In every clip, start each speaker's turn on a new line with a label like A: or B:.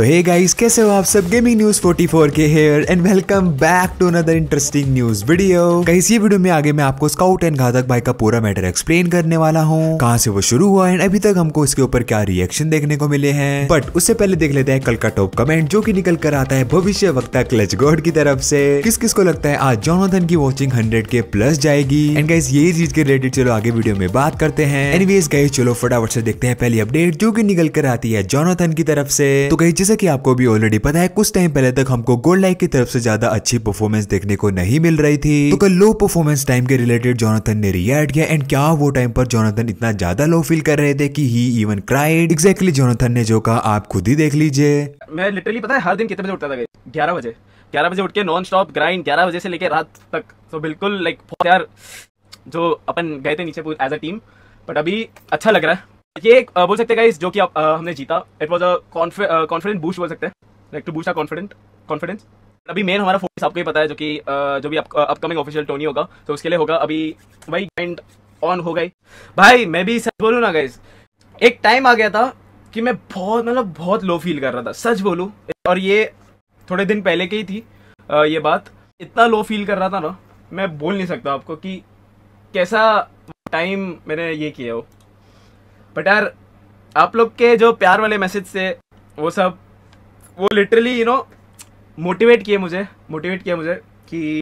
A: तो hey guys कैसे हो आप सब गेमिंग न्यूज 44 के here and welcome back to another interesting news video कहीं इसी वीडियो में आगे मैं आपको स्काउट एंड घातक भाई का पूरा मैटर एक्सप्लेन करने वाला हूँ कहाँ से वो शुरू हुआ एंड अभी तक हमको इसके ऊपर क्या रिएक्शन देखने को मिले हैं बट उससे पहले देख लेते हैं कल का टॉप कमेंट जो की निकल कर आता है भविष्य वक्ता क्लच गोड की तरफ से किस किस को लगता है आज जोनोधन की वॉचिंग हंड्रेड के प्लस जाएगी एंड गाइस यही चीज के रिलेटेड चलो आगे वीडियो में बात करते हैं एनवीएस गाइस चलो फटाफट से देखते हैं पहली अपडेट जो की निकल कर आती है जॉनोथन की तरफ से तो कहीं जैसा कि आपको भी ऑलरेडी पता है कुछ टाइम पहले तक हमको गोल्ड लाइक की तरफ से ज्यादा अच्छी परफॉर्मेंस देखने को नहीं मिल रही थी तो कल लो परफॉर्मेंस टाइम के रिलेटेड जोनाथन ने रिएक्ट किया एंड क्या वो टाइम पर जोनाथन इतना ज्यादा लो फील कर रहे थे कि he even cried exactly Jonathan ने जो कहा आप खुद ही देख लीजिए
B: मैं लिटरली पता है हर दिन कितने बजे उठता था ग्यारह बजे ग्यारह बजे उठ के नॉन स्टॉप ग्राइंड ग्यारह बजे से लेकर रात तक तो बिल्कुल लाइक यार जो अपन गए थे नीचे एज अ टीम बट अभी अच्छा लग रहा है ये एक बोल सकते हैं जो कि आप हमने जीता it was a confident boost बोल सकते हैं like to boost our confident confidence अभी मेन हमारा फोकस आपको ही पता है जो कि जो भी अपकमिंग ऑफिशियल टोनी होगा तो उसके लिए होगा अभी वही एंड ऑन हो गई भाई मैं भी सच बोलूँ ना गाइज एक टाइम आ गया था कि मैं बहुत मतलब बहुत लो फील कर रहा था सच बोलूँ और ये थोड़े दिन पहले की ही थी ये बात इतना लो फील कर रहा था ना मैं बोल नहीं सकता आपको कि कैसा टाइम मैंने ये किया हो बट यार आप लोग के जो प्यार वाले मैसेज थे वो सब वो लिटरली यू नो मोटिवेट किए मुझे मोटिवेट किया मुझे कि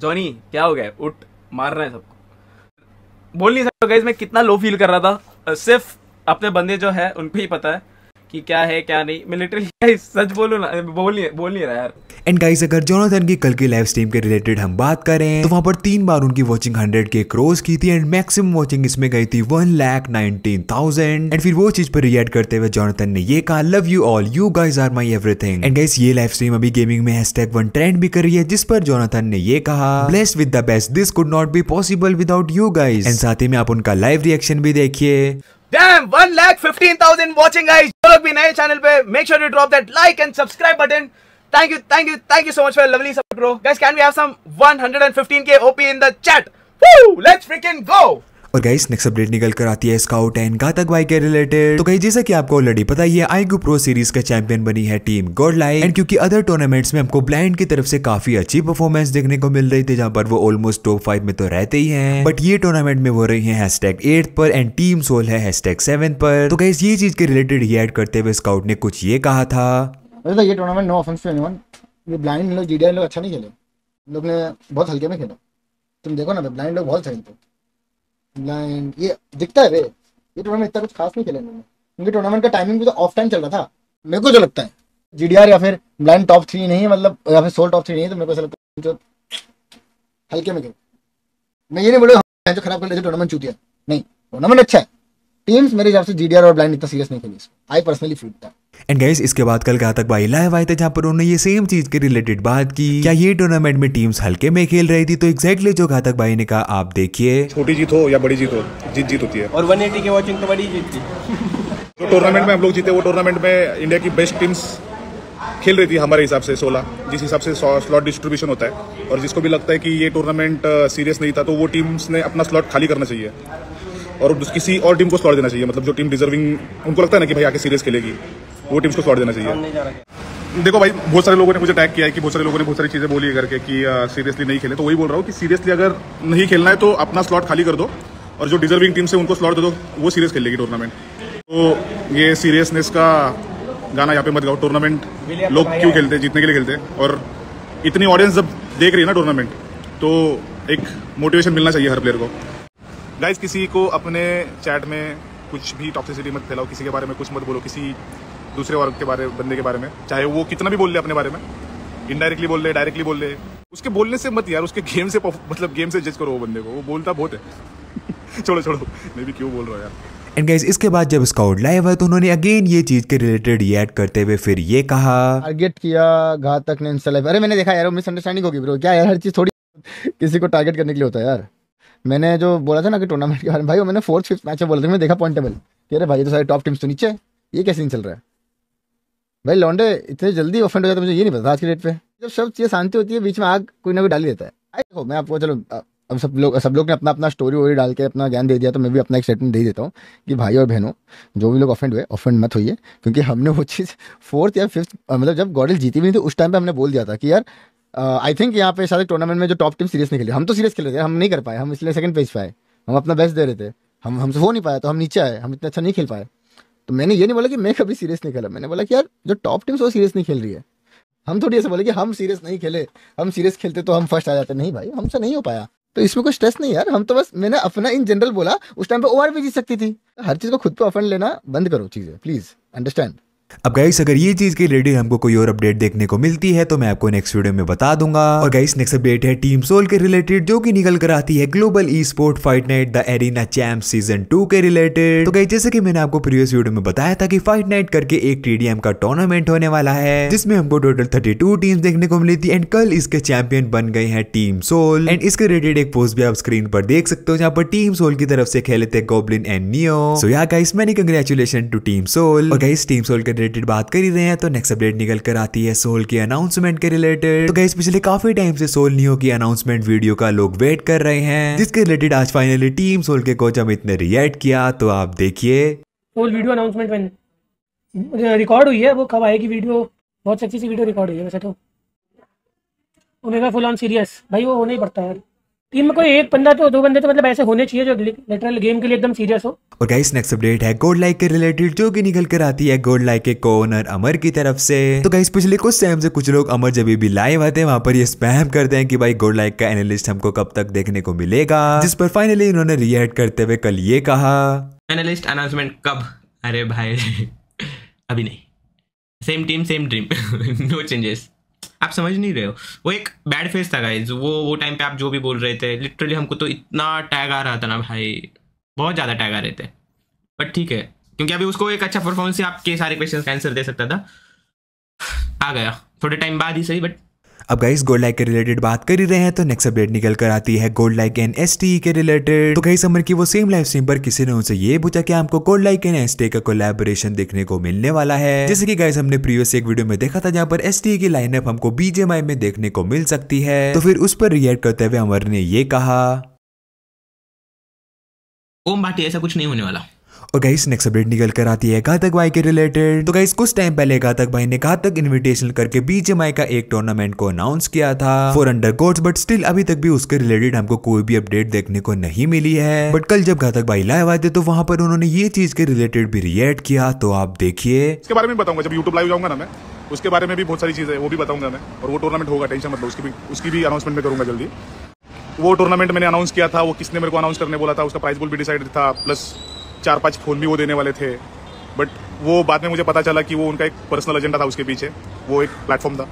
B: जॉनी क्या हो गया उठ मारना है सबको बोल नहीं सकता गाइज मैं कितना लो फील कर रहा था सिर्फ अपने बंदे जो है उनको ही पता है कि क्या है क्या नहीं मिलिट्री गाइस सच बोलो ना बोलिए बोलिए ना यार
A: एंड गाइस अगर जोनाथन की कल की लाइव स्ट्रीम के रिलेटेड हम बात करें तो वहां पर तीन बार उनकी वॉचिंग हंड्रेड के क्रॉस की थी एंड मैक्सिमम वॉचिंग इसमें गई थी one lakh nineteen thousand and फिर वो चीज पर रिएक्ट करते हुए जोनाथन ने ये कहा love you all you guys are my everything and guys ये लाइव स्ट्रीम अभी गेमिंग में टैग वन ट्रेंड भी कर रही है जिस पर जोनाथन ने ये कहा blessed with the best this could not be possible without you guys and साथ ही में आप उनका लाइव रिएक्शन भी देखिए
B: Damn, one lakh fifteen thousand watching guys. जो लोग भी नए channel पे make sure you drop that like and subscribe button. Thank you, thank you, thank you so much for your lovely support, bro. Guys, can we have some 115k OP in the chat? Woo! Let's freaking go!
A: और guys next update निकल कर आती है scout and घातक भाई के related तो guys जैसा कि आपको ऑलरेडी पता ही है आई प्रो सीरीज का चैंपियन बनी है टीम गोडलाई एंड क्योंकि अदर टूर्नामेंट्स में हमको ब्लाइंड की तरफ से काफी अच्छी परफॉर्मेंस देखने को मिल रही थी जहां पर वो ऑलमोस्ट टॉप फाइव में तो रहते ही है बट ये टूर्नामेंट में हो रही है हैशटैग एट पर एंड टीम सोल है हैशटैग सेवन पर तो गाइस ये चीज के रिलेटेड ही एड करते हुए स्काउट ने कुछ ये कहा था
C: तो ये tournament no offence to anyone ये ब्लाइंड लोग जीडीआई लोग अच्छा नहीं खेले लोग ने बहुत हल्के में खेला तुम देखो ना ब्लाइंड लोग बहुत सही थे ब्लाइंड ये दिखता है बे ये टूर्नामेंट इतना कुछ खास नहीं खेला क्योंकि टूर्नामेंट का टाइमिंग भी तो ऑफ टाइम चल रहा था मेरे को जो लगता है जीडीआर या फिर ब्लाइंड टॉप थ्री नहीं है मतलब या फिर सोल टॉप थ्री नहीं है तो मेरे को ऐसा लगता है जो हल्के में गए मैं ये नहीं बोलूँगा हाँ, जो खराब कर लेते टूर्नामेंट चूतिया नहीं टूर्नामेंट अच्छा है टीम्स मेरे हिसाब से जीडीआर और ब्लाइंड इतना सीरियस नहीं खेली आई पर्सनली फील था
A: एंड गाइस इसके बाद कल कहा तक लाइव आए थे जहां पर उन्होंने ये सेम चीज के रिलेटेड बात की क्या ये टूर्नामेंट में टीम्स हल्के में खेल रही थी तो एक्जैक्टली जो घातक भाई ने कहा आप देखिए
D: छोटी जीत हो या बड़ी जीत हो जीत जीत होती है और वन एटी की वॉचिंग तो बड़ी जीत थी जो टूर्नामेंट में हम लोग जीते वो टूर्नामेंट में इंडिया की बेस्ट टीम्स खेल रही थी हमारे हिसाब से 16 जिस हिसाब से स्लॉट डिस्ट्रीब्यूशन होता है और जिसको भी लगता है कि ये टूर्नामेंट सीरियस uh, नहीं था तो वो टीम्स ने अपना स्लॉट खाली करना चाहिए और किसी और टीम को स्लॉट देना चाहिए मतलब जो टीम डिजर्विंग उनको लगता है ना कि भाई आके सीरियस खेलेगी वो टीम्स को स्लॉट देना चाहिए देखो भाई बहुत सारे लोगों ने मुझे टैग किया है कि बहुत सारे लोगों ने बहुत सारी चीज़ें बोली है करके कि सीरियसली नहीं खेले तो वही बोल रहा हूँ कि सीरियसली अगर नहीं खेलना है तो अपना स्लॉट खाली कर दो और जो डिजर्विंग टीम से उनको स्लॉट दे दो वो सीरियस खेलेगी टूर्नामेंट तो ये सीरियसनेस का गाना यहाँ पे मत गाओ टूर्नामेंट लोग क्यों खेलते हैं जीतने के लिए खेलते हैं और इतनी ऑडियंस जब देख रही है ना टूर्नामेंट तो एक मोटिवेशन मिलना चाहिए हर प्लेयर को गाइज किसी को अपने चैट में कुछ भी टॉक्सिसिटी मत फैलाओ किसी के बारे में कुछ मत बोलो किसी दूसरे वर्ग के बारे बंदे के बारे में चाहे वो कितना भी बोल ले अपने बारे में इनडायरेक्टली बोल ले डायरेक्टली बोल ले उसके बोलने से मत यार उसके गेम से मतलब गेम से जज करो वो बंदे को वो बोलता बहुत है छोड़ो छोड़ो मैं भी क्यों बोल रहा हूँ यार
A: एंड गाइस इसके बाद जब स्काउट लाइव है तो उन्होंने अगेन ये चीज के रिलेटेड ये ऐड करते हुए फिर ये कहा
C: टारगेट किया घातक ने इंस्टा लाइव अरे मैंने देखा यार मिसअंडरस्टैंडिंग होगी ब्रो क्या यार हर चीज थोड़ी किसी को टारगेट करने के लिए होता है यार मैंने जो बोला था ना कि टूर्नामेंट के बारे में भाई वो मैंने फोर्थ फिफ्थ मैच में बोला था मैंने देखा पॉइंट टेबल कि अरे भाई तो सारे टॉप टीम्स तो नीचे ये कैसे नहीं चल रहा है भाई लौंडे इतने जल्दी ऑफेंड हो जाते मुझे ये नहीं पता आज के डेट पे जब सब चीज़ शांति होती है बीच में आग कोई ना कोई डाली देता है आई देखो मैं आपको चलो अब सब लोग सब लोग ने अपना अपना स्टोरी वोरी डाल के अपना ज्ञान दे दिया तो मैं भी अपना एक स्टेटमेंट दे देता हूँ कि भाई और बहनों जो भी लोग ऑफेंड हुए ऑफेंड मत होइए क्योंकि हमने वो चीज़ फोर्थ या फिफ्थ मतलब जब गॉडल जीती भी नहीं थी तो उस टाइम पर हमने बोल दिया था कि यार आई थिंक यहाँ पे शायद टूर्नामेंट में जो टॉप टीम सीरियस नहीं खेली हम तो सीरियस खेल रहे थे हम नहीं कर पाए हम इसलिए सेकंड पेज पाए हम अपना बेस्ट दे रहे थे हम हमसे हो नहीं पाया तो हम नीचे आए हम इतना अच्छा नहीं खेल पाए तो मैंने ये नहीं बोला कि मैं कभी सीरियस नहीं खेला मैंने बोला कि यार जो टॉप टीम्स वो सीरियस नहीं खेल रही है हम थोड़ी ऐसे बोले कि हम सीरियस नहीं खेले हम सीरियस खेलते तो हम फर्स्ट आ जाते नहीं भाई हमसे नहीं हो पाया तो इसमें कोई स्ट्रेस नहीं यार हम तो बस मैंने अपना इन जनरल बोला उस टाइम पे ओवर भी जीत सकती थी हर चीज़ को खुद पे ऑफेंड लेना बंद करो चीज़ें प्लीज़ अंडरस्टैंड
A: अब गाइस अगर ये चीज के रिलेटेड हमको कोई और अपडेट देखने को मिलती है तो मैं आपको नेक्स्ट वीडियो में बता दूंगा और गाइस नेक्स्ट अपडेट है टीम सोल के रिलेटेड जो कि निकल कर आती है global esport fight night the arena champ season two के रिलेटेड तो गाइस जैसे कि मैंने आपको प्रीवियस वीडियो में बताया था कि फाइट नाइट करके एक टीडीएम का टूर्नामेंट होने वाला है जिसमें हमको टोटल थर्टी टू टीम देखने को मिली थी एंड कल इसके चैंपियन बन गए हैं टीम सोल एंड इसके रिलेटेड एक पोस्ट भी आप स्क्रीन पर देख सकते हो जहाँ पर टीम सोल की तरफ से खेले थे goblin and Neo so yeah guys many congratulations to team Soul और गाइस टीम सोल के रिलेटेड बात कर ही रहे हैं तो नेक्स्ट अपडेट निकल कर आती है सोल की अनाउंसमेंट के रिलेटेड तो गैस पिछले काफी टाइम से सोल नियो की अनाउंसमेंट वीडियो का लोग वेट कर रहे हैं जिसके रिलेटेड आज फाइनली टीम सोल के कोच अमित ने रिएक्ट किया तो आप देखिए
B: वीडियो अनाउंसमेंट रिकॉर्ड हुई है वो कब आएगी वीडियो बहुत अच्छी सी वीडियो रिकॉर्ड हुई है वैसे तो ओमेगा फुल ऑन सीरियस भाई वो होना ही पड़ता है यार टीम में कोई एक बंदा तो दो बंदे तो मतलब ऐसे होने चाहिए जो लिटरल गेम के लिए एकदम सीरियस हो
A: और गाइस नेक्स्ट अपडेट है गोल्ड लाइक के रिलेटेड जो कि निकल कर आती है गोल्ड लाइक के कोनर अमर की तरफ से तो गाइस पिछले कुछ टाइम से कुछ लोग अमर जब भी लाइव आते हैं वहां पर ये स्पैम करते हैं कि भाई गोल्ड लाइक का एनालिस्ट हमको कब तक देखने को मिलेगा जिस पर फाइनली उन्होंने रिएक्ट करते हुए कल ये कहा
B: एनालिस्ट अनाउंसमेंट कब अरे भाई अभी नहीं same team same dream no changes आप समझ नहीं रहे हो वो एक बैड फेस था गाइज वो वो टाइम पे आप जो भी बोल रहे थे लिटरली हमको तो इतना टैग आ रहा था ना भाई बहुत ज़्यादा टैग आ रहे थे बट ठीक है क्योंकि अभी उसको एक अच्छा परफॉर्मेंस आपके सारे क्वेश्चन का आंसर दे सकता था आ गया थोड़े टाइम बाद ही सही बट
A: अब गाइस गोल्ड लाइक के रिलेटेड बात कर ही रहे हैं तो नेक्स्ट अपडेट निकल कर आती है गोल्ड लाइक एंड एस के रिलेटेड तो गई समर की वो सेम लाइफ स्ट्रीम पर किसी ने उनसे ये पूछा कि आपको गोल्ड लाइक एंड एस का कोलेबोरेशन देखने को मिलने वाला है जैसे कि गाइस हमने प्रीवियस एक वीडियो में देखा था जहाँ पर एस e की लाइन हमको बीजेमआई में देखने को मिल सकती है तो फिर उस पर रिएक्ट करते हुए अमर ने ये कहा
B: ओम भाटी ऐसा कुछ नहीं होने वाला
A: और गाइस नेक्स्ट अपडेट निकल कर आती है घातक भाई के रिलेटेड तो गाइस कुछ टाइम पहले घातक भाई ने घातक इन्विटेशन करके बीजेमाई का एक टूर्नामेंट को अनाउंस किया था for under court but still अभी तक भी उसके रिलेटेड हमको कोई भी अपडेट देखने को नहीं मिली है बट कल जब घातक भाई लाइव आए थे तो वहां पर उन्होंने ये चीज के रिलेटेड भी रिएक्ट किया तो आप देखिए
D: इसके बारे में बताऊंगा जब यूट्यूब लाइव जाऊंगा ना मैं उसके बारे में भी बहुत सारी चीज़ें वो भी बताऊंगा मैं और वो टूर्नामेंट होगा टेंशन मतलब उसकी भी उसकी भी अनाउंसमेंट में करूंगा जल्दी वो टूर्नामेंट मैंने अनाउंस किया था वो किसने मेरे को अनाउंस करने बोला था उसका प्राइस बोल भी डिसाइड था प्लस चार पांच फोन भी वो देने वाले थे बट वो बाद में मुझे पता चला कि वो उनका एक पर्सनल एजेंडा था उसके पीछे वो एक प्लेटफॉर्म था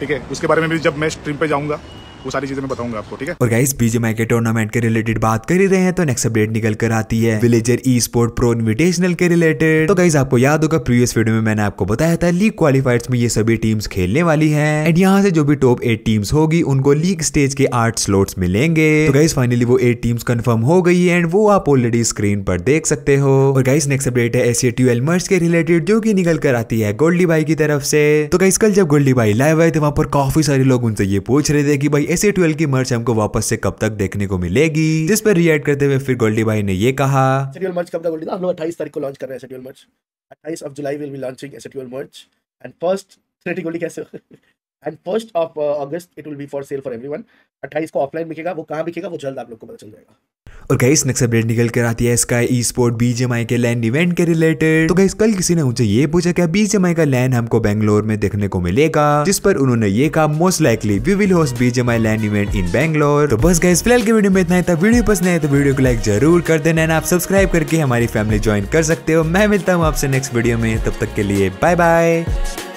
D: ठीक है उसके बारे में भी जब मैं स्ट्रीम पे जाऊँगा वो सारी चीजें मैं बताऊंगा आपको ठीक है और
A: गाइस बीजेमआई के टूर्नामेंट के रिलेटेड बात कर ही रहे हैं तो नेक्स्ट अपडेट निकल कर आती है Villager esport pro invitational के रिलेटेड तो गाइज आपको याद होगा प्रीवियस वीडियो में मैंने आपको बताया था लीग क्वालिफायर्स में ये सभी टीम्स खेलने वाली है एंड यहाँ से जो भी टॉप एट टीम्स होगी उनको लीग स्टेज के आठ स्लोट्स मिलेंगे तो गाइज फाइनली वो एट टीम्स कन्फर्म हो गई है एंड वो आप ऑलरेडी स्क्रीन पर देख सकते हो और गाइस नेक्स्ट अपडेट है एसी टू मर्स के रिलेटेड जो की निकल कर आती है गोल्डी बाई की तरफ से तो गाइस कल जब गोल्डी बाई लाइव आए थे तो वहां पर काफी सारे लोग उनसे ये पूछ रहे थे कि भाई एसी ट्वेल्व की मर्च हमको वापस से कब तक देखने को मिलेगी जिस पर रिएक्ट करते हुए फिर गोल्डी भाई ने ये कहा
C: मर्च कब तक हम लोग अट्ठाईस तारीख को लॉन्च कर रहे हैं मर्च अट्ठाईस of July will be launching merch and first गोल्डी कैसे and first of August it will be for sale for everyone 28 को ऑफलाइन बिकेगा वो कहाँ बिकेगा वो जल्द आप लोग को पता चल जाएगा
A: और गाइस नेक्स्ट अपडेट निकल कर आती है इसका ई स्पोर्ट बीजेमआई के लैंड इवेंट के रिलेटेड तो गाइस कल किसी ने मुझे ये पूछा क्या बीजेमआई का लैंड हमको बैंगलोर में देखने को मिलेगा जिस पर उन्होंने ये कहा most likely we will host BGMI LAN event in Bangalore तो बस गाइस फिलहाल के वीडियो में इतना ही था वीडियो पसंद आए तो वीडियो को लाइक जरूर कर देना आप सब्सक्राइब करके हमारी फैमिली ज्वाइन कर सकते हो मैं मिलता हूँ आपसे नेक्स्ट वीडियो में तब तक के लिए बाय बाय